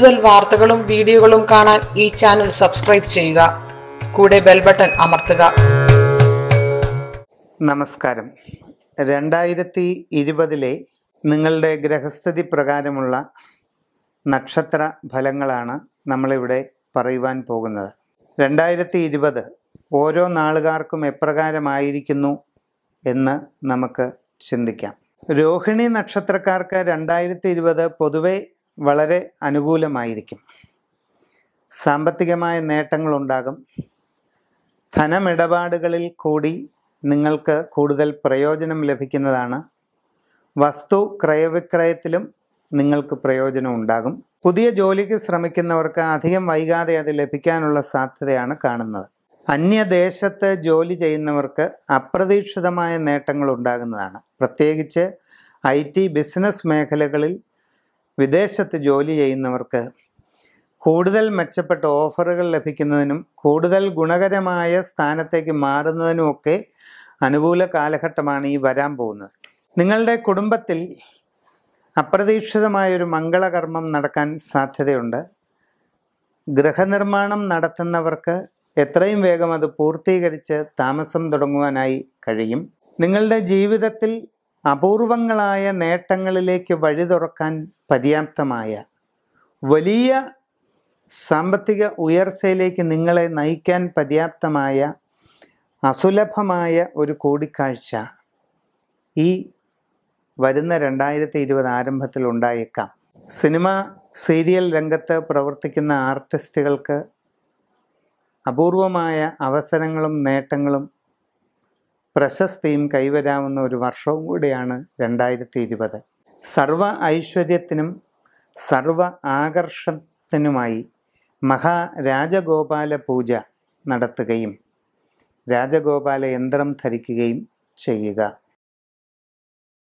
കൂടുതൽ വാർത്തകളും വീഡിയോകളും കാണാൻ ഈ ചാനൽ സബ്സ്ക്രൈബ് ചെയ്യുക കൂടെ ബെൽ ബട്ടൺ അമർത്തുക നമസ്കാരം രണ്ടായിരത്തി ഇരുപതിലെ നിങ്ങളുടെ ഗ്രഹസ്ഥിതി പ്രകാരമുള്ള നക്ഷത്ര ഫലങ്ങളാണ് നമ്മളിവിടെ പറയുവാൻ പോകുന്നത് രണ്ടായിരത്തി ഇരുപത് ഓരോ നാളുകാർക്കും എപ്രകാരമായിരിക്കുന്നു എന്ന് നമുക്ക് ചിന്തിക്കാം രോഹിണി നക്ഷത്രക്കാർക്ക് രണ്ടായിരത്തി ഇരുപത് പൊതുവെ വളരെ അനുകൂലമായിരിക്കും സാമ്പത്തികമായ നേട്ടങ്ങളുണ്ടാകും ധനമിടപാടുകളിൽ കൂടി നിങ്ങൾക്ക് കൂടുതൽ പ്രയോജനം ലഭിക്കുന്നതാണ് വസ്തു ക്രയവിക്രയത്തിലും നിങ്ങൾക്ക് പ്രയോജനം ഉണ്ടാകും പുതിയ ജോലിക്ക് ശ്രമിക്കുന്നവർക്ക് അധികം വൈകാതെ അത് ലഭിക്കാനുള്ള സാധ്യതയാണ് കാണുന്നത് അന്യദേശത്ത് ജോലി ചെയ്യുന്നവർക്ക് അപ്രതീക്ഷിതമായ നേട്ടങ്ങൾ ഉണ്ടാകുന്നതാണ് പ്രത്യേകിച്ച് ഐ ടി ബിസിനസ് മേഖലകളിൽ വിദേശത്ത് ജോലി ചെയ്യുന്നവർക്ക് കൂടുതൽ മെച്ചപ്പെട്ട ഓഫറുകൾ ലഭിക്കുന്നതിനും കൂടുതൽ ഗുണകരമായ സ്ഥാനത്തേക്ക് മാറുന്നതിനുമൊക്കെ അനുകൂല കാലഘട്ടമാണ് ഈ വരാൻ പോകുന്നത് നിങ്ങളുടെ കുടുംബത്തിൽ അപ്രതീക്ഷിതമായൊരു മംഗളകർമ്മം നടക്കാൻ സാധ്യതയുണ്ട് ഗൃഹനിർമ്മാണം നടത്തുന്നവർക്ക് എത്രയും വേഗം അത് പൂർത്തീകരിച്ച് താമസം തുടങ്ങുവാനായി കഴിയും നിങ്ങളുടെ ജീവിതത്തിൽ അപൂർവങ്ങളായ നേട്ടങ്ങളിലേക്ക് വഴി തുറക്കാൻ പര്യാപ്തമായ വലിയ സാമ്പത്തിക ഉയർച്ചയിലേക്ക് നിങ്ങളെ നയിക്കാൻ പര്യാപ്തമായ അസുലഭമായ ഒരു കൂടിക്കാഴ്ച ഈ വരുന്ന രണ്ടായിരത്തി ഇരുപത് ആരംഭത്തിൽ ഉണ്ടായേക്കാം സിനിമ സീരിയൽ രംഗത്ത് പ്രവർത്തിക്കുന്ന ആർട്ടിസ്റ്റുകൾക്ക് അപൂർവമായ അവസരങ്ങളും നേട്ടങ്ങളും പ്രശസ്തിയും കൈവരാവുന്ന ഒരു വർഷവും കൂടിയാണ് രണ്ടായിരത്തി ഇരുപത് സർവ ഐശ്വര്യത്തിനും സർവ ആകർഷത്തിനുമായി മഹാരാജഗോപാല പൂജ നടത്തുകയും രാജഗോപാല യന്ത്രം ധരിക്കുകയും ചെയ്യുക